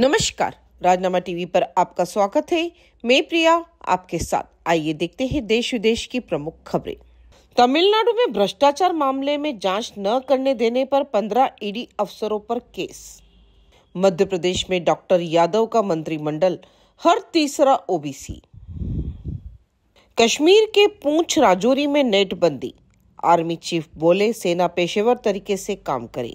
नमस्कार राजनामा टीवी पर आपका स्वागत है मैं प्रिया आपके साथ आइए देखते हैं देश विदेश की प्रमुख खबरें तमिलनाडु में भ्रष्टाचार मामले में जांच न करने देने पर 15 ईडी अफसरों पर केस मध्य प्रदेश में डॉक्टर यादव का मंत्रिमंडल हर तीसरा ओबीसी कश्मीर के पूंछ राजौरी में नेटबंदी आर्मी चीफ बोले सेना पेशेवर तरीके से काम करे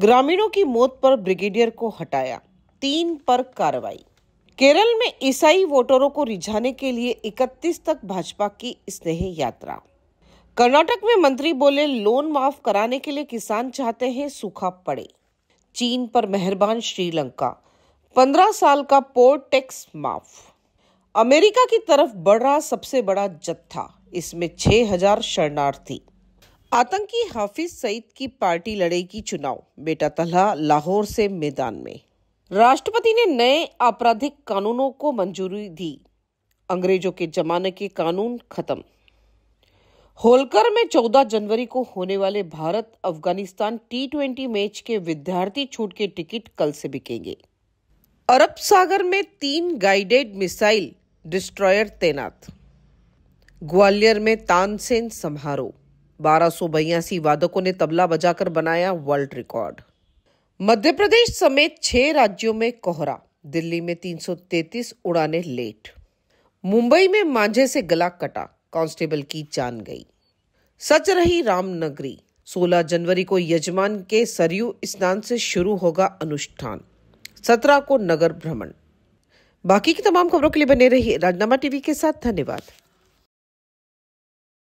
ग्रामीणों की मौत पर ब्रिगेडियर को हटाया तीन पर कार्रवाई केरल में ईसाई वोटरों को रिझाने के लिए 31 तक भाजपा की स्नेह यात्रा कर्नाटक में मंत्री बोले लोन माफ कराने के लिए किसान चाहते हैं सूखा पड़े चीन पर मेहरबान श्रीलंका पंद्रह साल का पोर्ट टैक्स माफ अमेरिका की तरफ बढ़ रहा सबसे बड़ा जत्था इसमें 6000 शरणार्थी आतंकी हाफिज सईद की पार्टी लड़ेगी चुनाव बेटा तलहा लाहौर से मैदान में राष्ट्रपति ने नए आपराधिक कानूनों को मंजूरी दी अंग्रेजों के जमाने के कानून खत्म होलकर में 14 जनवरी को होने वाले Bharat Afghanistan T twenty match के विद्यार्थी छूट के टिकट कल से बिकेंगे अरब सागर में तीन गाइडेड मिसाइल डिस्ट्रॉयर तैनात ग्वालियर में तानसेन समारोह बारह वादकों ने तबला बजाकर बनाया वर्ल्ड रिकॉर्ड मध्य प्रदेश समेत छह राज्यों में कोहरा दिल्ली में 333 उड़ाने लेट मुंबई में मांझे से गला कटा कांस्टेबल की जान गई सच रही रामनगरी 16 जनवरी को यजमान के सरयू स्नान से शुरू होगा अनुष्ठान 17 को नगर भ्रमण बाकी की तमाम खबरों के लिए बने रहिए राजनामा टीवी के साथ धन्यवाद